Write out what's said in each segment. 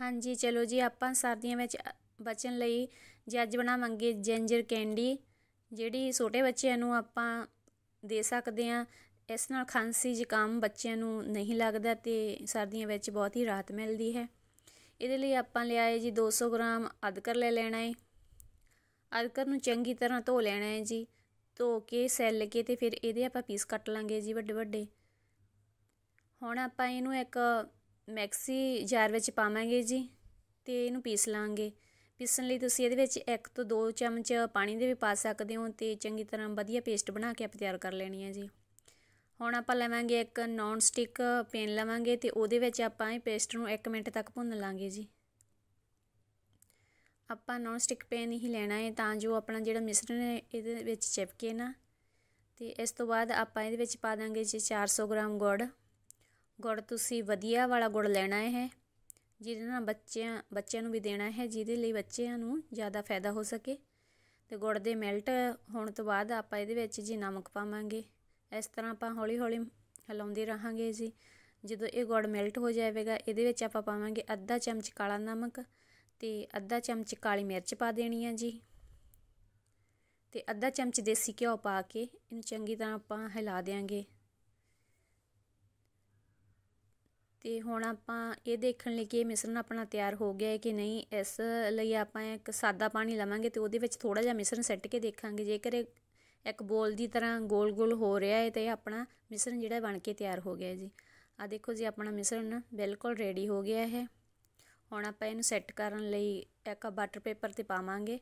ਹਾਂਜੀ ਚਲੋ ਜੀ ਆਪਾਂ ਸਰਦੀਆਂ ਵਿੱਚ ਬਚਣ ਲਈ ਜੇ ਅੱਜ ਬਣਾਵਾਂਗੇ ਜਿੰਜਰ ਕੈਂਡੀ ਜਿਹੜੀ ਛੋਟੇ ਬੱਚਿਆਂ ਨੂੰ ਆਪਾਂ ਦੇ ਸਕਦੇ ਆ ਇਸ ਨਾਲ ਖਾਂਸੀ ਜ਼ੁਕਾਮ ਬੱਚਿਆਂ ਨੂੰ ਨਹੀਂ ਲੱਗਦਾ ਤੇ ਸਰਦੀਆਂ ਵਿੱਚ ਬਹੁਤ ਹੀ ਰਾਹਤ ਮਿਲਦੀ ਹੈ ਇਹਦੇ ਲਈ ਆਪਾਂ ਲਿਆਏ ਜੀ 200 ਗ੍ਰਾਮ ਅਦਕਰ ਲੈ ਲੈਣਾ ਹੈ ਅਦਕਰ ਨੂੰ ਚੰਗੀ ਤਰ੍ਹਾਂ ਧੋ ਲੈਣਾ ਹੈ ਜੀ ਧੋ ਕੇ ਸੈੱਲ ਕੇ ਤੇ ਫਿਰ ਇਹਦੇ ਆਪਾਂ ਪੀਸ ਕੱਟ ਲਾਂਗੇ ਜੀ ਵੱਡੇ ਵੱਡੇ ਹੁਣ ਆਪਾਂ ਇਹਨੂੰ ਇੱਕ ਮੈਕਸੀ ਜਾਰ ਵਿੱਚ ਪਾਵਾਂਗੇ ਜੀ ਤੇ ਇਹਨੂੰ ਪੀਸ ਲਾਂਗੇ ਪੀਸਣ ਲਈ ਤੁਸੀਂ ਇਹਦੇ ਵਿੱਚ ਇੱਕ ਤੋਂ ਦੋ ਚਮਚ ਪਾਣੀ ਦੇ ਵੀ ਪਾ ਸਕਦੇ ਹੋ ਤੇ ਚੰਗੀ ਤਰ੍ਹਾਂ ਵਧੀਆ ਪੇਸਟ ਬਣਾ ਕੇ ਆਪਾਂ ਤਿਆਰ ਕਰ ਲੈਣੀ ਹੈ ਜੀ ਹੁਣ ਆਪਾਂ ਲਵਾਂਗੇ ਇੱਕ ਨੌਨ ਸਟਿਕ ਪੈਨ ਲਵਾਂਗੇ ਤੇ ਉਹਦੇ ਵਿੱਚ ਆਪਾਂ ਇਹ ਪੇਸਟ ਨੂੰ 1 ਮਿੰਟ ਤੱਕ ਭੁੰਨ ਲਾਂਗੇ ਜੀ ਆਪਾਂ ਨੌਨ ਸਟਿਕ ਪੈਨ ਹੀ ਲੈਣਾ ਹੈ ਤਾਂ ਜੋ ਆਪਣਾ ਜਿਹੜਾ ਮਿਸ਼ਰਣ ਹੈ ਇਹਦੇ ਵਿੱਚ ਚਿਪਕੇ ਨਾ ਤੇ ਇਸ ਤੋਂ ਬਾਅਦ ਆਪਾਂ ਇਹਦੇ ਵਿੱਚ ਪਾ ਦਾਂਗੇ ਜੀ 400 ਗ੍ਰਾਮ ਗੁੜ ਗੁੜ ਤੁਸੀਂ ਵਧੀਆ ਵਾਲਾ ਗੁੜ ਲੈਣਾ ਹੈ ਜਿਹਦੇ ਨਾਲ ਬੱਚਿਆਂ ਬੱਚਿਆਂ ਨੂੰ ਵੀ ਦੇਣਾ ਹੈ ਜਿਹਦੇ ਲਈ ਬੱਚਿਆਂ ਨੂੰ ਜ਼ਿਆਦਾ ਫਾਇਦਾ ਹੋ ਸਕੇ ਤੇ ਗੁੜ ਦੇ ਮੈਲਟ ਹੋਣ ਤੋਂ ਬਾਅਦ ਆਪਾਂ ਇਹਦੇ ਵਿੱਚ ਜੀ ਨਮਕ ਪਾਵਾਂਗੇ ਇਸ ਤਰ੍ਹਾਂ ਆਪਾਂ ਹੌਲੀ ਹੌਲੀ ਹਲਾਉਂਦੇ ਰਹਾਂਗੇ ਜੀ ਜਦੋਂ ਇਹ ਗੁੜ ਮੈਲਟ ਹੋ ਜਾਵੇਗਾ ਇਹਦੇ ਵਿੱਚ ਆਪਾਂ ਪਾਵਾਂਗੇ ਅੱਧਾ ਚਮਚ ਕਾਲਾ ਨਮਕ ਤੇ ਅੱਧਾ ਚਮਚ ਕਾਲੀ ਮਿਰਚ ਪਾ ਦੇਣੀ ਹੈ ਜੀ ਤੇ ਅੱਧਾ ਚਮਚ ਦੇਸੀ ਘਿਓ ਪਾ ਕੇ ਇਹਨੂੰ ਚੰਗੀ ਤਰ੍ਹਾਂ ਆਪਾਂ ਹਿਲਾ ਦੇਾਂਗੇ ਤੇ ਹੁਣ ਆਪਾਂ ਇਹ ਦੇਖਣ ਲਈ ਕਿ ਇਹ ਮਿਸ਼ਰਣ ਆਪਣਾ ਤਿਆਰ ਹੋ ਗਿਆ ਹੈ ਕਿ ਨਹੀਂ ਇਸ ਲਈ ਆਪਾਂ ਇੱਕ ਸਾਦਾ ਪਾਣੀ ਲਵਾਂਗੇ ਤੇ ਉਹਦੇ ਵਿੱਚ ਥੋੜਾ ਜਿਹਾ ਮਿਸ਼ਰਣ ਸੱਟ ਕੇ ਦੇਖਾਂਗੇ ਜੇਕਰ ਇੱਕ ਬੋਲ ਦੀ ਤਰ੍ਹਾਂ ਗੋਲ-ਗੋਲ ਹੋ ਰਿਹਾ ਹੈ ਤੇ ਇਹ ਆਪਣਾ ਮਿਸ਼ਰਣ ਜਿਹੜਾ ਬਣ ਕੇ ਤਿਆਰ ਹੋ ਗਿਆ ਜੀ ਆ ਦੇਖੋ ਜੀ ਆਪਣਾ ਮਿਸ਼ਰਣ ਬਿਲਕੁਲ ਰੈਡੀ ਹੋ ਗਿਆ ਹੈ ਹੁਣ ਆਪਾਂ ਇਹਨੂੰ ਸੈੱਟ ਕਰਨ ਲਈ ਇੱਕ ਬਟਰ ਪੇਪਰ ਤੇ ਪਾਵਾਂਗੇ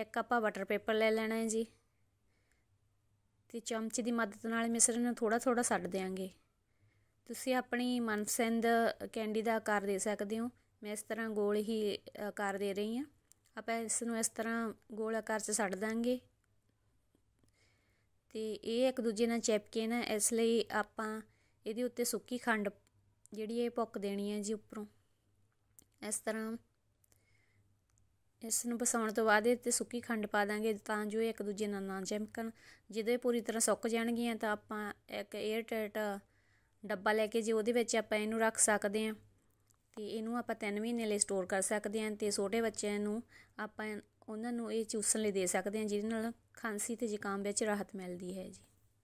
ਇੱਕ ਆਪਾਂ ਬਟਰ ਪੇਪਰ ਲੈ ਲੈਣਾ ਹੈ ਜੀ ਤੇ ਚਮਚੇ ਦੀ ਮਦਦ ਨਾਲ ਮਿਸ਼ਰਣ ਨੂੰ ਥੋੜਾ ਥੋੜਾ ਛੱਡ ਦੇਵਾਂਗੇ ਤੁਸੀਂ ਆਪਣੀ ਮਨਸਿੰਦ ਕੈਂਡੀ ਦਾ ਆਕਾਰ ਦੇ ਸਕਦੇ ਹੋ ਮੈਂ ਇਸ ਤਰ੍ਹਾਂ ਗੋਲ ਹੀ ਆਕਾਰ ਦੇ ਰਹੀ ਹਾਂ ਆਪਾਂ ਇਸ ਨੂੰ ਇਸ ਤਰ੍ਹਾਂ ਗੋਲ ਆਕਾਰ 'ਚ ਛੱਡ ਦਾਂਗੇ ਤੇ ਇਹ ਇੱਕ ਦੂਜੇ ਨਾਲ ਚਿਪਕੇ ਨਾ ਇਸ ਲਈ ਆਪਾਂ ਇਹਦੇ ਉੱਤੇ ਸੁੱਕੀ ਖੰਡ ਜਿਹੜੀ ਇਹ ਪੁੱਕ ਦੇਣੀ ਹੈ ਜੀ ਉੱਪਰੋਂ ਇਸ ਤਰ੍ਹਾਂ ਇਸ ਨੂੰ ਬਸਾਉਣ ਤੋਂ ਬਾਅਦ ਇਹ ਤੇ ਸੁੱਕੀ ਖੰਡ ਪਾ ਦਾਂਗੇ ਤਾਂ ਜੋ ਇਹ ਇੱਕ ਦੂਜੇ ਨਾਲ ਨਾ ਚਿਮਕਣ ਜਦੋਂ ਇਹ ਪੂਰੀ ਤਰ੍ਹਾਂ ਸੁੱਕ ਜਾਣਗੀਆਂ ਤਾਂ ਆਪਾਂ ਇੱਕ 에ਅਰ ਟਾਈਟ ਡੱਬਾ ਲੈ ਕੇ ਜੇ ਉਹਦੇ ਵਿੱਚ ਆਪਾਂ ਇਹਨੂੰ ਰੱਖ ਸਕਦੇ ਹਾਂ ਤੇ ਇਹਨੂੰ ਆਪਾਂ 3 ਮਹੀਨੇ ਲਈ ਸਟੋਰ ਕਰ ਸਕਦੇ ਹਾਂ ਤੇ ਛੋਟੇ ਬੱਚਿਆਂ ਨੂੰ ਆਪਾਂ ਉਹਨਾਂ ਨੂੰ ਇਹ ਚੂਸਣ ਲਈ ਦੇ ਸਕਦੇ ਹਾਂ ਜਿਹਦੇ ਨਾਲ ਖਾਂਸੀ ਤੇ ਜ਼ੁਕਾਮ ਵਿੱਚ ਰਾਹਤ ਮਿਲਦੀ ਹੈ ਜੀ